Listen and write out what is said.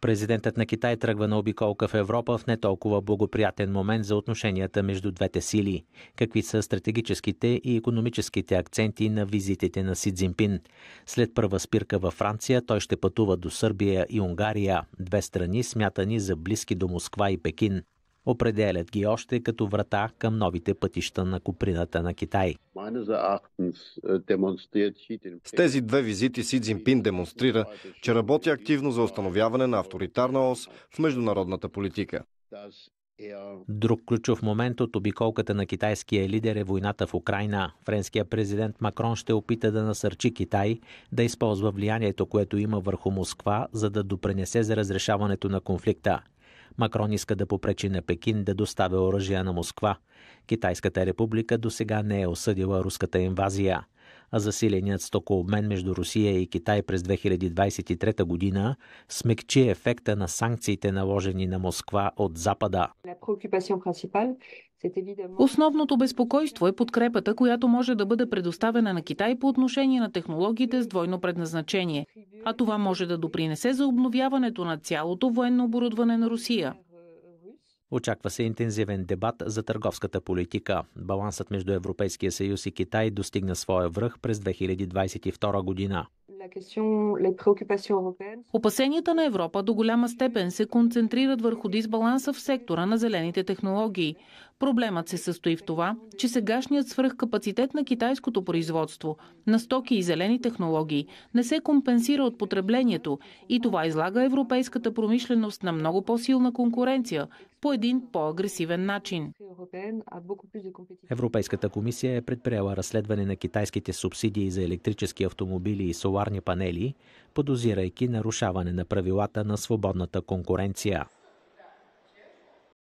Президентът на Китай тръгва на обиколка в Европа в не толкова благоприятен момент за отношенията между двете сили. Какви са стратегическите и економическите акценти на визитите на Си Цзинпин? След първа спирка във Франция той ще пътува до Сърбия и Унгария, две страни смятани за близки до Москва и Пекин. Определят ги още като врата към новите пътища на Куприната на Китай. С тези две визити Си Цзинпин демонстрира, че работи активно за установяване на авторитарна ос в международната политика. Друг ключов момент от обиколката на китайския лидер е войната в Украина. Френския президент Макрон ще опита да насърчи Китай да използва влиянието, което има върху Москва, за да допренесе за разрешаването на конфликта. Макрон иска да попречи на Пекин да доставя оръжия на Москва. Китайската република до сега не е осъдила руската инвазия а засиленият стокообмен между Русия и Китай през 2023 година смекчи ефекта на санкциите наложени на Москва от Запада. Основното безпокойство е подкрепата, която може да бъде предоставена на Китай по отношение на технологиите с двойно предназначение. А това може да допринесе за обновяването на цялото военно оборудване на Русия. Очаква се интензивен дебат за търговската политика. Балансът между Европейския съюз и Китай достигна своя връх през 2022 година. Опасенията на Европа до голяма степен се концентрират върху дисбаланса в сектора на зелените технологии. Проблемът се състои в това, че сегашният свръхкапацитет на китайското производство на стоки и зелени технологии не се компенсира от потреблението и това излага европейската промишленост на много по-силна конкуренция по един по-агресивен начин. Европейската комисия е предприела разследване на китайските субсидии за електрически автомобили и соларни панели, подозирайки нарушаване на правилата на свободната конкуренция.